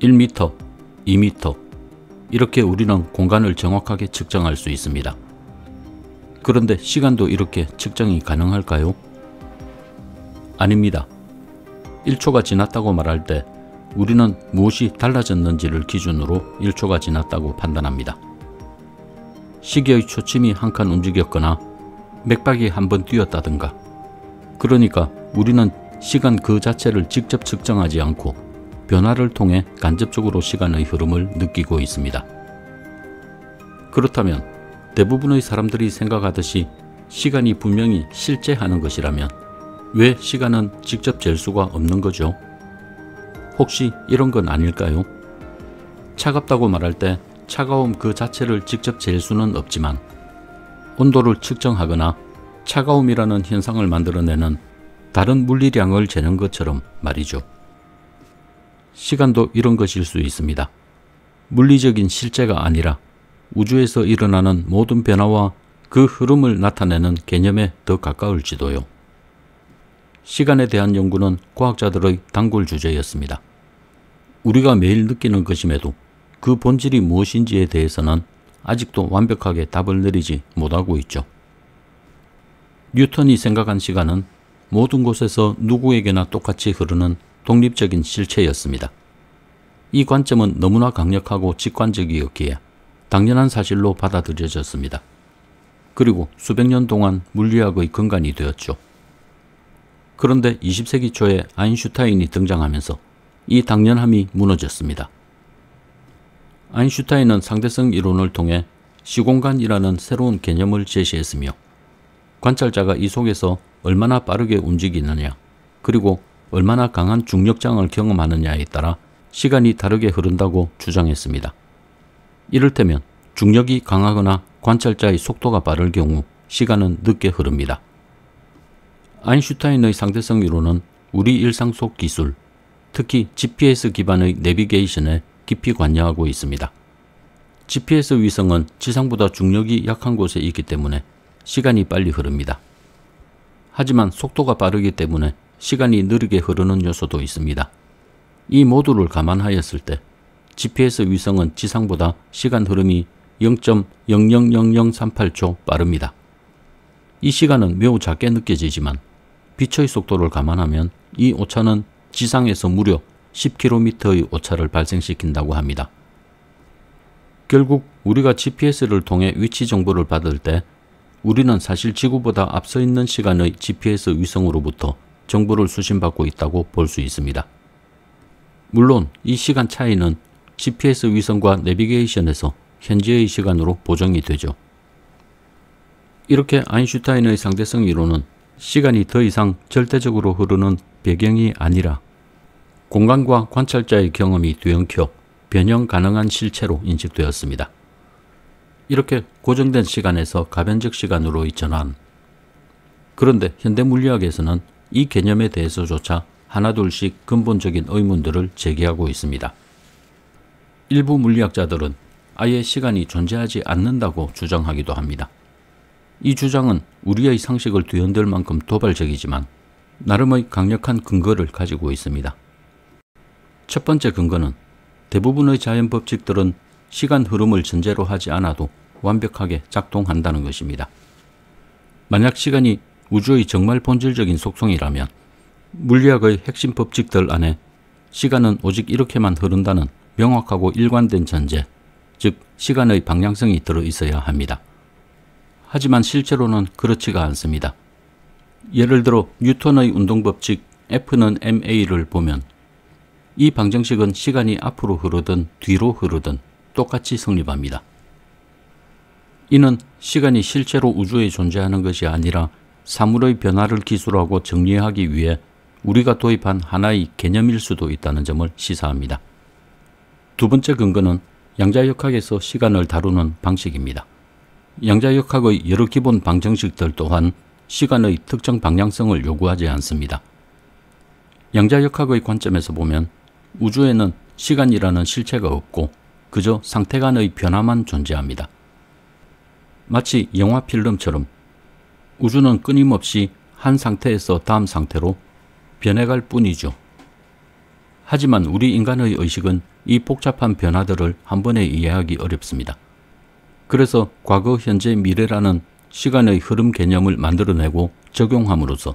1m, 2m 이렇게 우리는 공간을 정확하게 측정할 수 있습니다. 그런데 시간도 이렇게 측정이 가능할까요? 아닙니다. 1초가 지났다고 말할 때 우리는 무엇이 달라졌는지를 기준으로 1초가 지났다고 판단합니다. 시계의 초침이 한 칸 움직였거나 맥박이 한 번 뛰었다든가 그러니까 우리는 시간 그 자체를 직접 측정하지 않고 변화를 통해 간접적으로 시간의 흐름을 느끼고 있습니다. 그렇다면 대부분의 사람들이 생각하듯이 시간이 분명히 실제하는 것이라면 왜 시간은 직접 잴 수가 없는 거죠? 혹시 이런 건 아닐까요? 차갑다고 말할 때 차가움 그 자체를 직접 잴 수는 없지만 온도를 측정하거나 차가움이라는 현상을 만들어내는 다른 물리량을 재는 것처럼 말이죠. 시간도 이런 것일 수 있습니다. 물리적인 실제가 아니라 우주에서 일어나는 모든 변화와 그 흐름을 나타내는 개념에 더 가까울지도요. 시간에 대한 연구는 과학자들의 단골 주제였습니다. 우리가 매일 느끼는 것임에도 그 본질이 무엇인지에 대해서는 아직도 완벽하게 답을 내리지 못하고 있죠. 뉴턴이 생각한 시간은 모든 곳에서 누구에게나 똑같이 흐르는 독립적인 실체였습니다. 이 관점은 너무나 강력하고 직관적이었기에 당연한 사실로 받아들여졌습니다. 그리고 수백 년 동안 물리학의 근간이 되었죠. 그런데 20세기 초에 아인슈타인이 등장하면서 이 당연함이 무너졌습니다. 아인슈타인은 상대성 이론을 통해 시공간이라는 새로운 개념을 제시했으며 관찰자가 이 속에서 얼마나 빠르게 움직이느냐 그리고 얼마나 강한 중력장을 경험하느냐에 따라 시간이 다르게 흐른다고 주장했습니다. 이를테면 중력이 강하거나 관찰자의 속도가 빠를 경우 시간은 늦게 흐릅니다. 아인슈타인의 상대성 이론은 우리 일상 속 기술, 특히 GPS 기반의 내비게이션에 깊이 관여하고 있습니다. GPS 위성은 지상보다 중력이 약한 곳에 있기 때문에 시간이 빨리 흐릅니다. 하지만 속도가 빠르기 때문에 시간이 느리게 흐르는 요소도 있습니다. 이 모두를 감안하였을 때 GPS 위성은 지상보다 시간 흐름이 0.000038초 빠릅니다. 이 시간은 매우 작게 느껴지지만 빛의 속도를 감안하면 이 오차는 지상에서 무려 10km의 오차를 발생시킨다고 합니다. 결국 우리가 GPS를 통해 위치 정보를 받을 때 우리는 사실 지구보다 앞서 있는 시간의 GPS 위성으로부터 정보를 수신받고 있다고 볼 수 있습니다. 물론 이 시간 차이는 GPS 위성과 내비게이션에서 현재의 시간으로 보정이 되죠. 이렇게 아인슈타인의 상대성 이론은 시간이 더 이상 절대적으로 흐르는 배경이 아니라 공간과 관찰자의 경험이 뒤엉켜 변형 가능한 실체로 인식되었습니다. 이렇게 고정된 시간에서 가변적 시간으로의 전환 그런데 현대 물리학에서는 이 개념에 대해서조차 하나둘씩 근본적인 의문들을 제기하고 있습니다. 일부 물리학자들은 아예 시간이 존재하지 않는다고 주장하기도 합니다. 이 주장은 우리의 상식을 뒤흔들 만큼 도발적이지만 나름의 강력한 근거를 가지고 있습니다. 첫 번째 근거는 대부분의 자연 법칙들은 시간 흐름을 전제로 하지 않아도 완벽하게 작동한다는 것입니다. 만약 시간이 우주의 정말 본질적인 속성이라면 물리학의 핵심 법칙들 안에 시간은 오직 이렇게만 흐른다는 명확하고 일관된 전제, 즉 시간의 방향성이 들어있어야 합니다. 하지만 실제로는 그렇지가 않습니다. 예를 들어 뉴턴의 운동법칙 F는 ma를 보면 이 방정식은 시간이 앞으로 흐르든 뒤로 흐르든 똑같이 성립합니다. 이는 시간이 실제로 우주에 존재하는 것이 아니라 사물의 변화를 기술하고 정리하기 위해 우리가 도입한 하나의 개념일 수도 있다는 점을 시사합니다. 두 번째 근거는 양자역학에서 시간을 다루는 방식입니다. 양자역학의 여러 기본 방정식들 또한 시간의 특정 방향성을 요구하지 않습니다. 양자역학의 관점에서 보면 우주에는 시간이라는 실체가 없고 그저 상태 간의 변화만 존재합니다. 마치 영화 필름처럼 우주는 끊임없이 한 상태에서 다음 상태로 변해갈 뿐이죠. 하지만 우리 인간의 의식은 이 복잡한 변화들을 한 번에 이해하기 어렵습니다. 그래서 과거, 현재, 미래라는 시간의 흐름 개념을 만들어내고 적용함으로써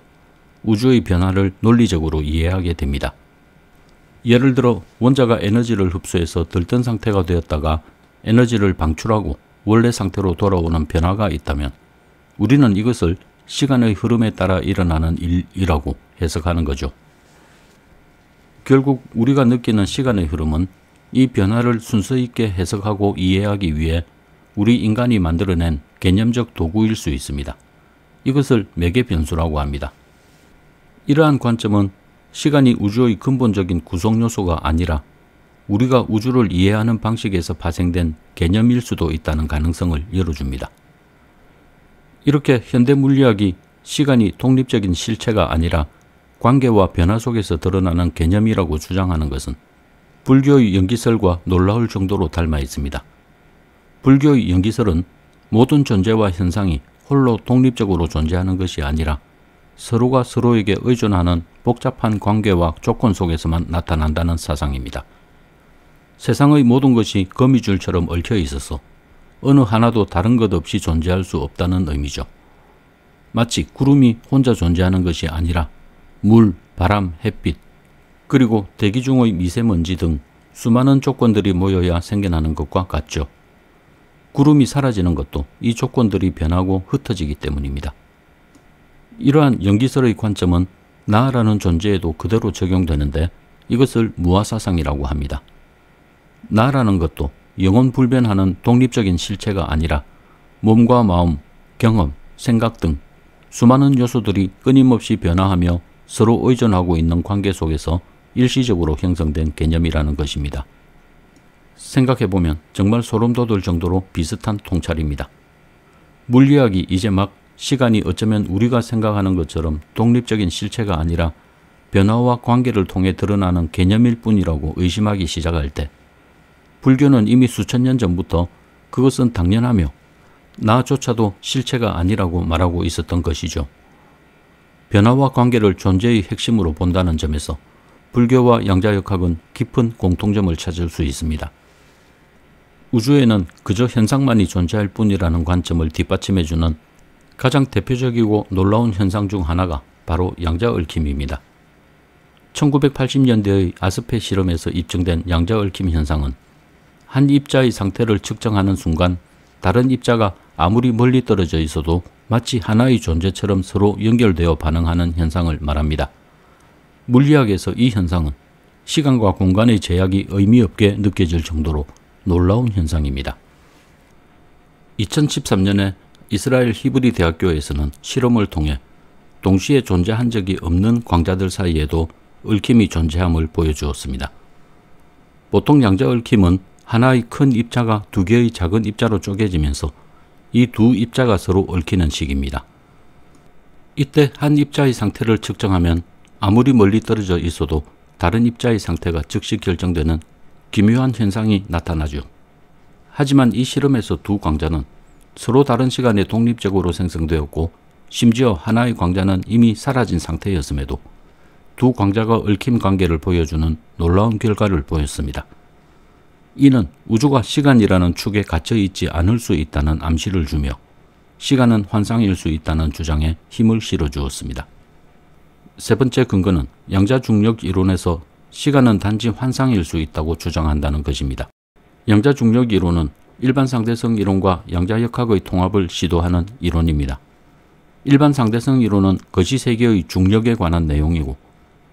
우주의 변화를 논리적으로 이해하게 됩니다. 예를 들어 원자가 에너지를 흡수해서 들뜬 상태가 되었다가 에너지를 방출하고 원래 상태로 돌아오는 변화가 있다면 우리는 이것을 시간의 흐름에 따라 일어나는 일이라고 해석하는 거죠. 결국 우리가 느끼는 시간의 흐름은 이 변화를 순서 있게 해석하고 이해하기 위해 우리 인간이 만들어낸 개념적 도구일 수 있습니다. 이것을 매개 변수라고 합니다. 이러한 관점은 시간이 우주의 근본적인 구성 요소가 아니라 우리가 우주를 이해하는 방식에서 파생된 개념일 수도 있다는 가능성을 열어줍니다. 이렇게 현대 물리학이 시간이 독립적인 실체가 아니라 관계와 변화 속에서 드러나는 개념이라고 주장하는 것은 불교의 연기설과 놀라울 정도로 닮아 있습니다. 불교의 연기설은 모든 존재와 현상이 홀로 독립적으로 존재하는 것이 아니라 서로가 서로에게 의존하는 복잡한 관계와 조건 속에서만 나타난다는 사상입니다. 세상의 모든 것이 거미줄처럼 얽혀 있어서 어느 하나도 다른 것 없이 존재할 수 없다는 의미죠. 마치 구름이 혼자 존재하는 것이 아니라 물, 바람, 햇빛, 그리고 대기 중의 미세먼지 등 수많은 조건들이 모여야 생겨나는 것과 같죠. 구름이 사라지는 것도 이 조건들이 변하고 흩어지기 때문입니다. 이러한 연기설의 관점은 나라는 존재에도 그대로 적용되는데 이것을 무화사상이라고 합니다. 나라는 것도 영혼 불변하는 독립적인 실체가 아니라 몸과 마음, 경험, 생각 등 수많은 요소들이 끊임없이 변화하며 서로 의존하고 있는 관계 속에서 일시적으로 형성된 개념이라는 것입니다. 생각해보면 정말 소름 돋을 정도로 비슷한 통찰입니다. 물리학이 이제 막 시간이 어쩌면 우리가 생각하는 것처럼 독립적인 실체가 아니라 변화와 관계를 통해 드러나는 개념일 뿐이라고 의심하기 시작할 때 불교는 이미 수천 년 전부터 그것은 당연하며 나조차도 실체가 아니라고 말하고 있었던 것이죠. 변화와 관계를 존재의 핵심으로 본다는 점에서 불교와 양자역학은 깊은 공통점을 찾을 수 있습니다. 우주에는 그저 현상만이 존재할 뿐이라는 관점을 뒷받침해주는 가장 대표적이고 놀라운 현상 중 하나가 바로 양자 얽힘입니다. 1980년대의 아스페 실험에서 입증된 양자 얽힘 현상은 한 입자의 상태를 측정하는 순간 다른 입자가 아무리 멀리 떨어져 있어도 마치 하나의 존재처럼 서로 연결되어 반응하는 현상을 말합니다. 물리학에서 이 현상은 시간과 공간의 제약이 의미없게 느껴질 정도로 놀라운 현상입니다. 2013년에 이스라엘 히브리 대학교에서는 실험을 통해 동시에 존재한 적이 없는 광자들 사이에도 얽힘이 존재함을 보여주었습니다. 보통 양자 얽힘은 하나의 큰 입자가 두 개의 작은 입자로 쪼개지면서 이 두 입자가 서로 얽히는 식입니다. 이때 한 입자의 상태를 측정하면 아무리 멀리 떨어져 있어도 다른 입자의 상태가 즉시 결정되는 기묘한 현상이 나타나죠. 하지만 이 실험에서 두 광자는 서로 다른 시간에 독립적으로 생성되었고 심지어 하나의 광자는 이미 사라진 상태였음에도 두 광자가 얽힘 관계를 보여주는 놀라운 결과를 보였습니다. 이는 우주가 시간이라는 축에 갇혀 있지 않을 수 있다는 암시를 주며 시간은 환상일 수 있다는 주장에 힘을 실어주었습니다. 세 번째 근거는 양자중력 이론에서 시간은 단지 환상일 수 있다고 주장한다는 것입니다. 양자중력 이론은 일반 상대성 이론과 양자역학의 통합을 시도하는 이론입니다. 일반 상대성 이론은 거시세계의 중력에 관한 내용이고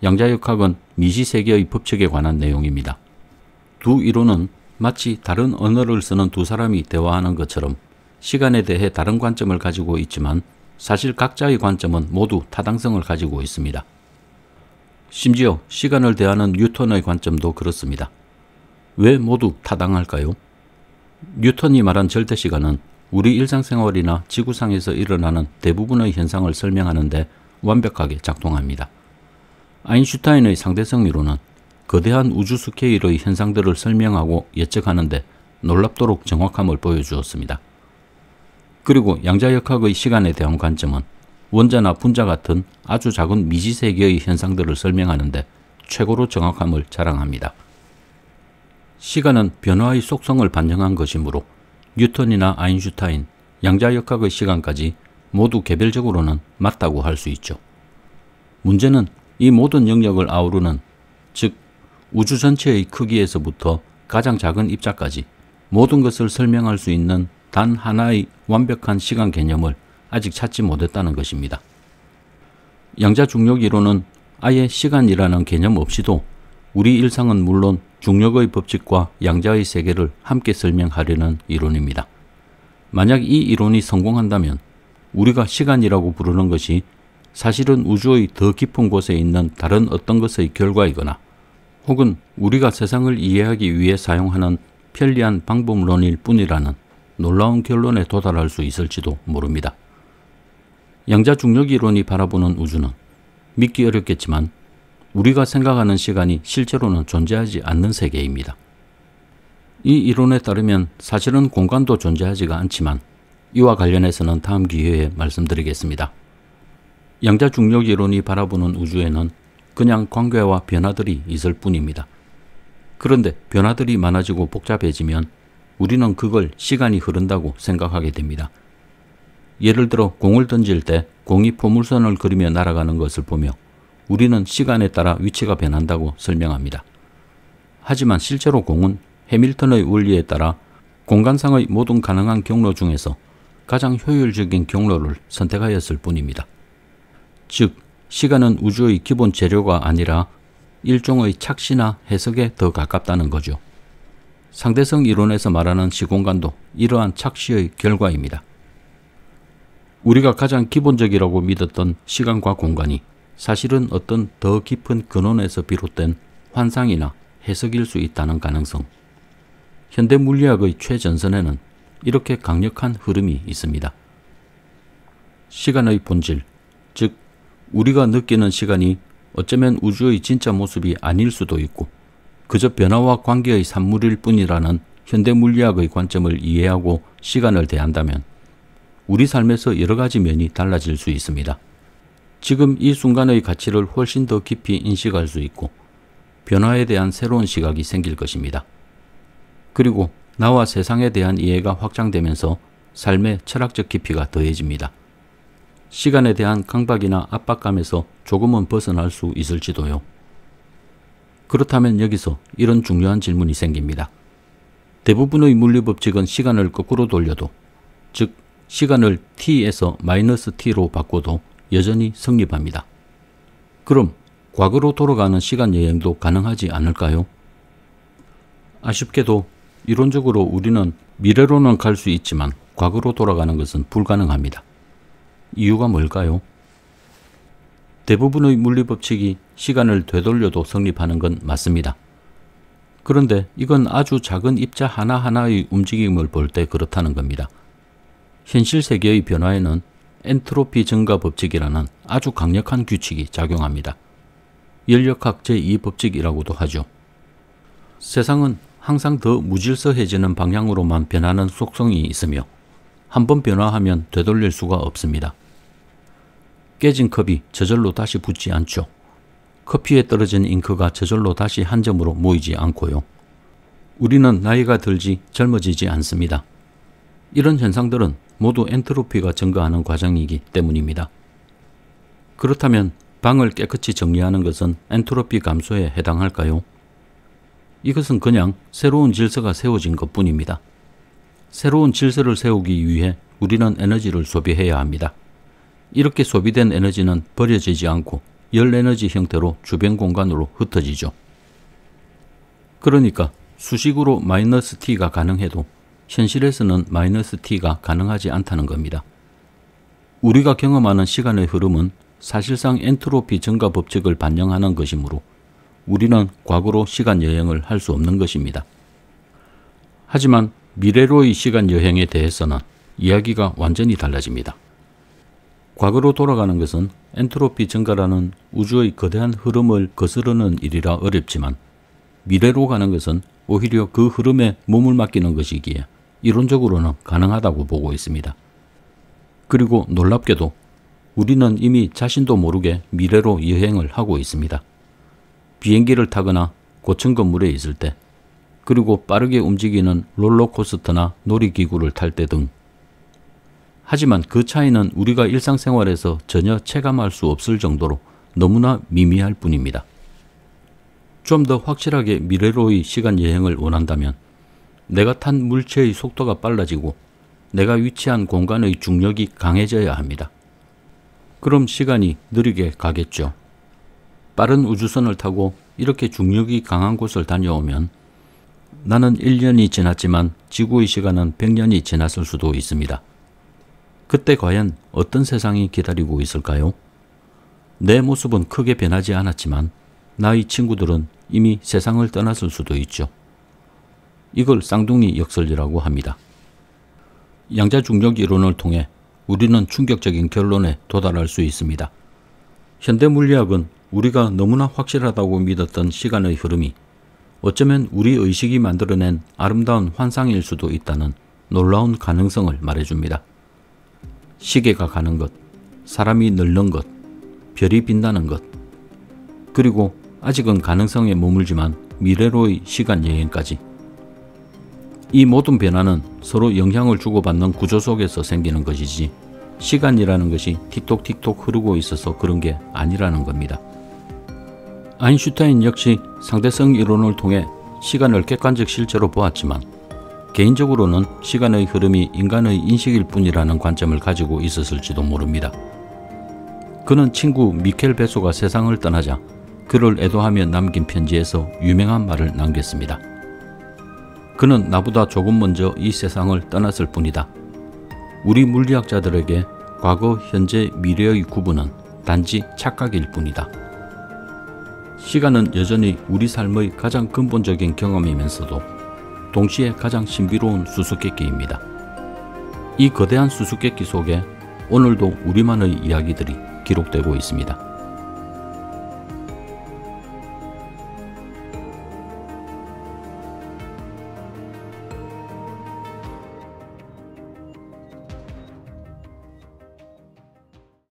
양자역학은 미시세계의 법칙에 관한 내용입니다. 두 이론은 마치 다른 언어를 쓰는 두 사람이 대화하는 것처럼 시간에 대해 다른 관점을 가지고 있지만 사실 각자의 관점은 모두 타당성을 가지고 있습니다. 심지어 시간을 대하는 뉴턴의 관점도 그렇습니다. 왜 모두 타당할까요? 뉴턴이 말한 절대시간은 우리 일상생활이나 지구상에서 일어나는 대부분의 현상을 설명하는데 완벽하게 작동합니다. 아인슈타인의 상대성 이론은 거대한 우주 스케일의 현상들을 설명하고 예측하는데 놀랍도록 정확함을 보여주었습니다. 그리고 양자역학의 시간에 대한 관점은 원자나 분자 같은 아주 작은 미지세계의 현상들을 설명하는데 최고로 정확함을 자랑합니다. 시간은 변화의 속성을 반영한 것이므로 뉴턴이나 아인슈타인, 양자역학의 시간까지 모두 개별적으로는 맞다고 할 수 있죠. 문제는 이 모든 영역을 아우르는 우주 전체의 크기에서부터 가장 작은 입자까지 모든 것을 설명할 수 있는 단 하나의 완벽한 시간 개념을 아직 찾지 못했다는 것입니다. 양자 중력 이론은 아예 시간이라는 개념 없이도 우리 일상은 물론 중력의 법칙과 양자의 세계를 함께 설명하려는 이론입니다. 만약 이 이론이 성공한다면 우리가 시간이라고 부르는 것이 사실은 우주의 더 깊은 곳에 있는 다른 어떤 것의 결과이거나 혹은 우리가 세상을 이해하기 위해 사용하는 편리한 방법론일 뿐이라는 놀라운 결론에 도달할 수 있을지도 모릅니다. 양자 중력 이론이 바라보는 우주는 믿기 어렵겠지만 우리가 생각하는 시간이 실제로는 존재하지 않는 세계입니다. 이 이론에 따르면 사실은 공간도 존재하지가 않지만 이와 관련해서는 다음 기회에 말씀드리겠습니다. 양자 중력 이론이 바라보는 우주에는 그냥 관계와 변화들이 있을 뿐입니다. 그런데 변화들이 많아지고 복잡해지면 우리는 그걸 시간이 흐른다고 생각하게 됩니다. 예를 들어 공을 던질 때 공이 포물선을 그리며 날아가는 것을 보며 우리는 시간에 따라 위치가 변한다고 설명합니다. 하지만 실제로 공은 해밀턴의 원리에 따라 공간상의 모든 가능한 경로 중에서 가장 효율적인 경로를 선택하였을 뿐입니다. 즉, 시간은 우주의 기본 재료가 아니라 일종의 착시나 해석에 더 가깝다는 거죠. 상대성 이론에서 말하는 시공간도 이러한 착시의 결과입니다. 우리가 가장 기본적이라고 믿었던 시간과 공간이 사실은 어떤 더 깊은 근원에서 비롯된 환상이나 해석일 수 있다는 가능성. 현대 물리학의 최전선에는 이렇게 강력한 흐름이 있습니다. 시간의 본질, 즉 우리가 느끼는 시간이 어쩌면 우주의 진짜 모습이 아닐 수도 있고 그저 변화와 관계의 산물일 뿐이라는 현대 물리학의 관점을 이해하고 시간을 대한다면 우리 삶에서 여러 가지 면이 달라질 수 있습니다. 지금 이 순간의 가치를 훨씬 더 깊이 인식할 수 있고 변화에 대한 새로운 시각이 생길 것입니다. 그리고 나와 세상에 대한 이해가 확장되면서 삶의 철학적 깊이가 더해집니다. 시간에 대한 강박이나 압박감에서 조금은 벗어날 수 있을지도요. 그렇다면 여기서 이런 중요한 질문이 생깁니다. 대부분의 물리법칙은 시간을 거꾸로 돌려도 즉 시간을 t에서 마이너스 t로 바꿔도 여전히 성립합니다. 그럼 과거로 돌아가는 시간 여행도 가능하지 않을까요? 아쉽게도 이론적으로 우리는 미래로는 갈 수 있지만 과거로 돌아가는 것은 불가능합니다. 이유가 뭘까요? 대부분의 물리법칙이 시간을 되돌려도 성립하는 건 맞습니다. 그런데 이건 아주 작은 입자 하나하나의 움직임을 볼 때 그렇다는 겁니다. 현실 세계의 변화에는 엔트로피 증가 법칙이라는 아주 강력한 규칙이 작용합니다. 열역학 제2법칙이라고도 하죠. 세상은 항상 더 무질서해지는 방향으로만 변하는 속성이 있으며 한번 변화하면 되돌릴 수가 없습니다. 깨진 컵이 저절로 다시 붙지 않죠. 커피에 떨어진 잉크가 저절로 다시 한 점으로 모이지 않고요. 우리는 나이가 들지 젊어지지 않습니다. 이런 현상들은 모두 엔트로피가 증가하는 과정이기 때문입니다. 그렇다면 방을 깨끗이 정리하는 것은 엔트로피 감소에 해당할까요? 이것은 그냥 새로운 질서가 세워진 것 뿐입니다. 새로운 질서를 세우기 위해 우리는 에너지를 소비해야 합니다. 이렇게 소비된 에너지는 버려지지 않고 열 에너지 형태로 주변 공간으로 흩어지죠. 그러니까 수식으로 마이너스 t가 가능해도 현실에서는 마이너스 t가 가능하지 않다는 겁니다. 우리가 경험하는 시간의 흐름은 사실상 엔트로피 증가 법칙을 반영하는 것이므로 우리는 과거로 시간 여행을 할 수 없는 것입니다. 하지만 미래로의 시간 여행에 대해서는 이야기가 완전히 달라집니다. 과거로 돌아가는 것은 엔트로피 증가라는 우주의 거대한 흐름을 거스르는 일이라 어렵지만 미래로 가는 것은 오히려 그 흐름에 몸을 맡기는 것이기에 이론적으로는 가능하다고 보고 있습니다. 그리고 놀랍게도 우리는 이미 자신도 모르게 미래로 여행을 하고 있습니다. 비행기를 타거나 고층 건물에 있을 때 그리고 빠르게 움직이는 롤러코스터나 놀이기구를 탈때등 하지만 그 차이는 우리가 일상생활에서 전혀 체감할 수 없을 정도로 너무나 미미할 뿐입니다. 좀 더 확실하게 미래로의 시간 여행을 원한다면 내가 탄 물체의 속도가 빨라지고 내가 위치한 공간의 중력이 강해져야 합니다. 그럼 시간이 느리게 가겠죠. 빠른 우주선을 타고 이렇게 중력이 강한 곳을 다녀오면 나는 1년이 지났지만 지구의 시간은 100년이 지났을 수도 있습니다. 그때 과연 어떤 세상이 기다리고 있을까요? 내 모습은 크게 변하지 않았지만 나의 친구들은 이미 세상을 떠났을 수도 있죠. 이걸 쌍둥이 역설이라고 합니다. 양자중력 이론을 통해 우리는 충격적인 결론에 도달할 수 있습니다. 현대 물리학은 우리가 너무나 확실하다고 믿었던 시간의 흐름이 어쩌면 우리 의식이 만들어낸 아름다운 환상일 수도 있다는 놀라운 가능성을 말해줍니다. 시계가 가는 것, 사람이 늙는 것, 별이 빛나는 것, 그리고 아직은 가능성에 머물지만 미래로의 시간여행까지. 이 모든 변화는 서로 영향을 주고받는 구조 속에서 생기는 것이지 시간이라는 것이 틱톡틱톡 흐르고 있어서 그런 게 아니라는 겁니다. 아인슈타인 역시 상대성 이론을 통해 시간을 객관적 실제로 보았지만 개인적으로는 시간의 흐름이 인간의 인식일 뿐이라는 관점을 가지고 있었을지도 모릅니다. 그는 친구 미켈 베소가 세상을 떠나자 그를 애도하며 남긴 편지에서 유명한 말을 남겼습니다. 그는 나보다 조금 먼저 이 세상을 떠났을 뿐이다. 우리 물리학자들에게 과거, 현재, 미래의 구분은 단지 착각일 뿐이다. 시간은 여전히 우리 삶의 가장 근본적인 경험이면서도 동시에 가장 신비로운 수수께끼입니다. 이 거대한 수수께끼 속에 오늘도 우리만의 이야기들이 기록되고 있습니다.